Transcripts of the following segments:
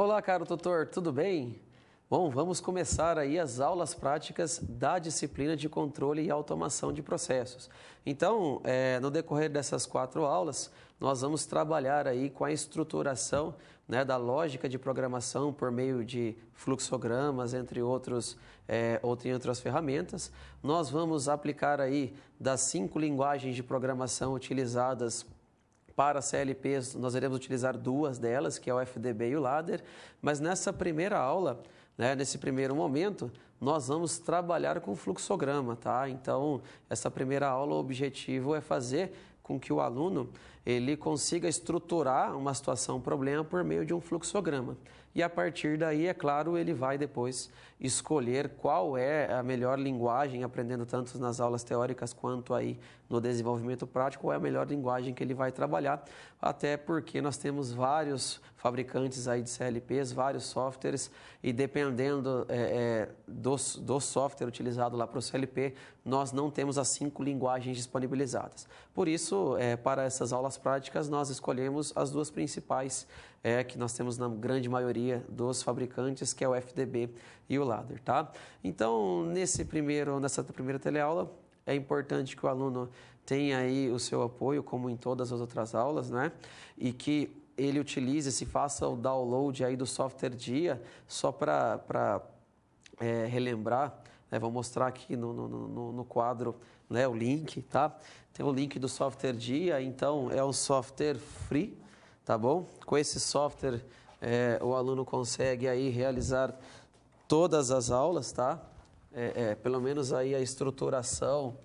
Olá, caro tutor, tudo bem? Bom, vamos começar aí as aulas práticas da disciplina de controle e automação de processos. Então, é, no decorrer dessas quatro aulas, nós vamos trabalhar aí com a estruturação né, da lógica de programação por meio de fluxogramas, entre outros, é, entre outras ferramentas. Nós vamos aplicar aí das cinco linguagens de programação utilizadas para CLPs, nós iremos utilizar duas delas, que é o FDB e o LADER, mas nessa primeira aula, né, nesse primeiro momento, nós vamos trabalhar com fluxograma, tá? Então, essa primeira aula, o objetivo é fazer com que o aluno ele consiga estruturar uma situação, um problema por meio de um fluxograma. E a partir daí, é claro, ele vai depois escolher qual é a melhor linguagem, aprendendo tanto nas aulas teóricas quanto aí no desenvolvimento prático, qual é a melhor linguagem que ele vai trabalhar, até porque nós temos vários fabricantes aí de CLPs, vários softwares, e dependendo é, é, do, do software utilizado lá para o CLP, nós não temos as cinco linguagens disponibilizadas. Por isso, é, para essas aulas práticas, nós escolhemos as duas principais é, que nós temos na grande maioria dos fabricantes, que é o FDB e o LADER, tá? Então, nesse primeiro, nessa primeira teleaula, é importante que o aluno tenha aí o seu apoio, como em todas as outras aulas, né? E que ele utilize, se faça o download aí do software dia, só para é, relembrar né? Vou mostrar aqui no, no, no, no quadro né, o link, tá? Tem o link do software Dia, então é um software free, tá bom? Com esse software é, o aluno consegue aí realizar todas as aulas, tá? É, é, pelo menos aí a estruturação,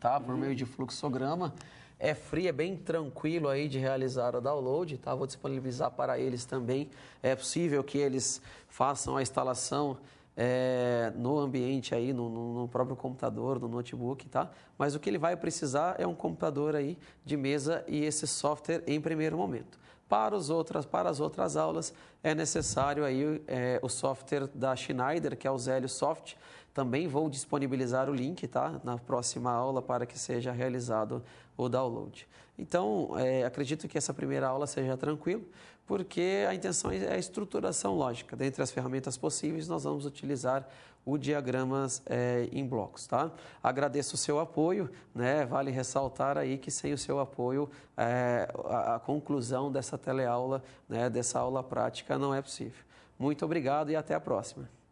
tá? Por meio de fluxograma. É free, é bem tranquilo aí de realizar o download, tá? Vou disponibilizar para eles também. É possível que eles façam a instalação é, no ambiente aí, no, no, próprio computador, no notebook, tá? Mas o que ele vai precisar é um computador aí de mesa e esse software em primeiro momento. Para, os outras, para as outras aulas é necessário aí é, o software da Schneider, que é o Zélio Soft. Também vou disponibilizar o link tá, na próxima aula para que seja realizado o download. Então, é, acredito que essa primeira aula seja tranquila, porque a intenção é a estruturação lógica. Dentre as ferramentas possíveis, nós vamos utilizar o diagramas é, em blocos. Tá? Agradeço o seu apoio, né? vale ressaltar aí que sem o seu apoio, é, a, a conclusão dessa teleaula, né, dessa aula prática, não é possível. Muito obrigado e até a próxima.